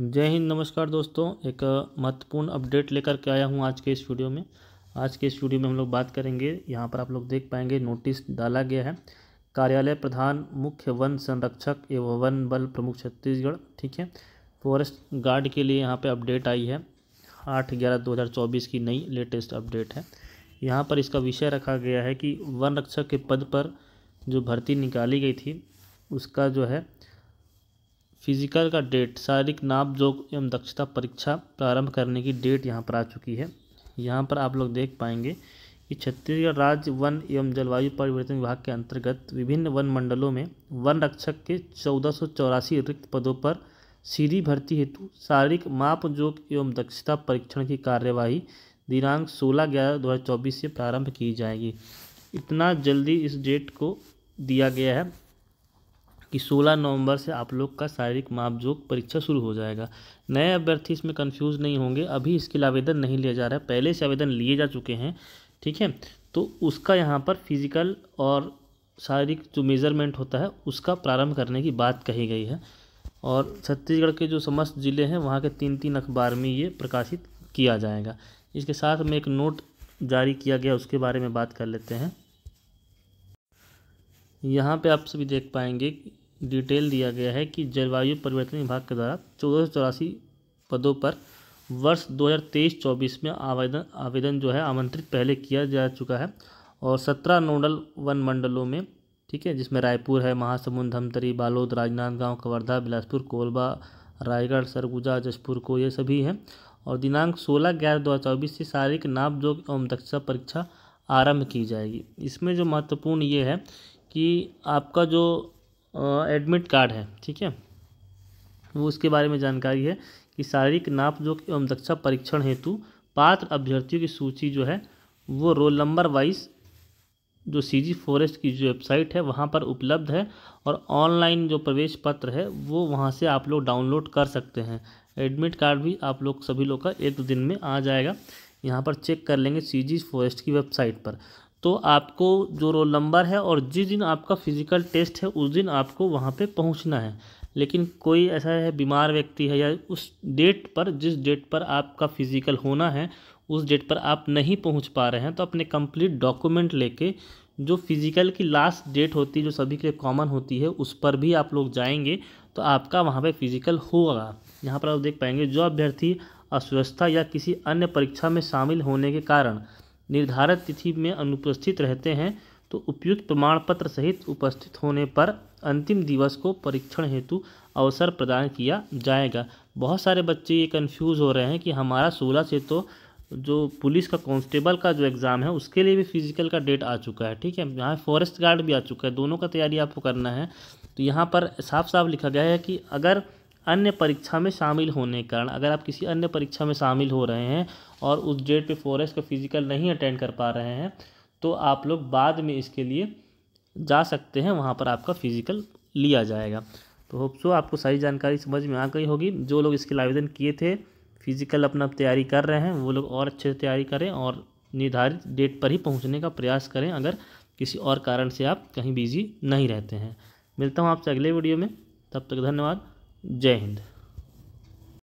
जय हिंद नमस्कार दोस्तों एक महत्वपूर्ण अपडेट लेकर के आया हूँ आज के इस वीडियो में आज के इस वीडियो में हम लोग बात करेंगे यहाँ पर आप लोग देख पाएंगे नोटिस डाला गया है कार्यालय प्रधान मुख्य वन संरक्षक एवं वन बल प्रमुख छत्तीसगढ़ ठीक है फॉरेस्ट गार्ड के लिए यहाँ पर अपडेट आई है आठ ग्यारह दो हज़ार चौबीस की नई लेटेस्ट अपडेट है यहाँ पर इसका विषय रखा गया है कि वन रक्षक के पद पर जो भर्ती निकाली गई थी उसका जो है फिजिकल का डेट शारीरिक नाप जोग एवं दक्षता परीक्षा प्रारंभ करने की डेट यहाँ पर आ चुकी है यहाँ पर आप लोग देख पाएंगे कि छत्तीसगढ़ राज्य वन एवं जलवायु परिवर्तन विभाग के अंतर्गत विभिन्न वन मंडलों में वन रक्षक के चौदह रिक्त पदों पर सीधी भर्ती हेतु शारीरिक माप जोक एवं दक्षता परीक्षण की कार्यवाही दिनांक 16 ग्यारह 2024 से प्रारंभ की जाएगी इतना जल्दी इस डेट को दिया गया है कि 16 नवंबर से आप लोग का शारीरिक मापजोक परीक्षा शुरू हो जाएगा नए अभ्यर्थी इसमें कन्फ्यूज़ नहीं होंगे अभी इसके लिए आवेदन नहीं लिया जा रहा है पहले से आवेदन लिए जा चुके हैं ठीक है तो उसका यहाँ पर फिजिकल और शारीरिक जो मेज़रमेंट होता है उसका प्रारंभ करने की बात कही गई है और छत्तीसगढ़ के जो समस्त ज़िले हैं वहाँ के तीन तीन अखबार में ये प्रकाशित किया जाएगा इसके साथ में एक नोट जारी किया गया उसके बारे में बात कर लेते हैं यहाँ पे आप सभी देख पाएंगे डिटेल दिया गया है कि जलवायु परिवर्तन विभाग के द्वारा चौदह सौ चौरासी पदों पर वर्ष 2023-24 में आवेदन आवेदन जो है आमंत्रित पहले किया जा चुका है और सत्रह नोडल वन मंडलों में ठीक है जिसमें रायपुर है महासमुंद धमतरी बालोद राजनांदगांव कवर्धा बिलासपुर कोलबा रायगढ़ सरगुजा जशपुर को ये सभी हैं और दिनांक सोलह ग्यारह दो हज़ार चौबीस से शारीरिक नापजोग एवं दक्षता परीक्षा आरंभ की जाएगी इसमें जो महत्वपूर्ण ये है कि आपका जो एडमिट कार्ड है ठीक है वो उसके बारे में जानकारी है कि शारीरिक नाप जोक एवं दक्षा परीक्षण हेतु पात्र अभ्यर्थियों की सूची जो है वो रोल नंबर वाइज जो सी जी फॉरेस्ट की जो वेबसाइट है वहाँ पर उपलब्ध है और ऑनलाइन जो प्रवेश पत्र है वो वहाँ से आप लोग डाउनलोड कर सकते हैं एडमिट कार्ड भी आप लोग सभी लोग का एक दिन में आ जाएगा यहाँ पर चेक कर लेंगे सी जी फॉरेस्ट की वेबसाइट पर तो आपको जो रोल नंबर है और जिस दिन आपका फिज़िकल टेस्ट है उस दिन आपको वहाँ पे पहुँचना है लेकिन कोई ऐसा है बीमार व्यक्ति है या उस डेट पर जिस डेट पर आपका फिज़िकल होना है उस डेट पर आप नहीं पहुँच पा रहे हैं तो अपने कंप्लीट डॉक्यूमेंट लेके जो फिज़िकल की लास्ट डेट होती है जो सभी के लिए कॉमन होती है उस पर भी आप लोग जाएंगे तो आपका वहाँ पे फिज़िकल होगा यहाँ पर आप देख पाएंगे जो अभ्यर्थी अस्वस्थता या किसी अन्य परीक्षा में शामिल होने के कारण निर्धारित तिथि में अनुपस्थित रहते हैं तो उपयुक्त प्रमाण पत्र सहित उपस्थित होने पर अंतिम दिवस को परीक्षण हेतु अवसर प्रदान किया जाएगा बहुत सारे बच्चे ये कन्फ्यूज़ हो रहे हैं कि हमारा सोलह से तो जो पुलिस का कांस्टेबल का जो एग्ज़ाम है उसके लिए भी फिजिकल का डेट आ चुका है ठीक है यहाँ फॉरेस्ट गार्ड भी आ चुका है दोनों का तैयारी आपको करना है तो यहाँ पर साफ साफ लिखा गया है कि अगर अन्य परीक्षा में शामिल होने के कारण अगर आप किसी अन्य परीक्षा में शामिल हो रहे हैं और उस डेट पे फोरेस्ट का फिजिकल नहीं अटेंड कर पा रहे हैं तो आप लोग बाद में इसके लिए जा सकते हैं वहाँ पर आपका फिजिकल लिया जाएगा तो होप सो आपको सारी जानकारी समझ में आ गई होगी जो लोग इसके लिए आवेदन किए थे फिजिकल अपना तैयारी कर रहे हैं वो लोग और अच्छे से तैयारी करें और निर्धारित डेट पर ही पहुँचने का प्रयास करें अगर किसी और कारण से आप कहीं बिजी नहीं रहते हैं मिलता हूँ आपसे अगले वीडियो में तब तक धन्यवाद जय हिंद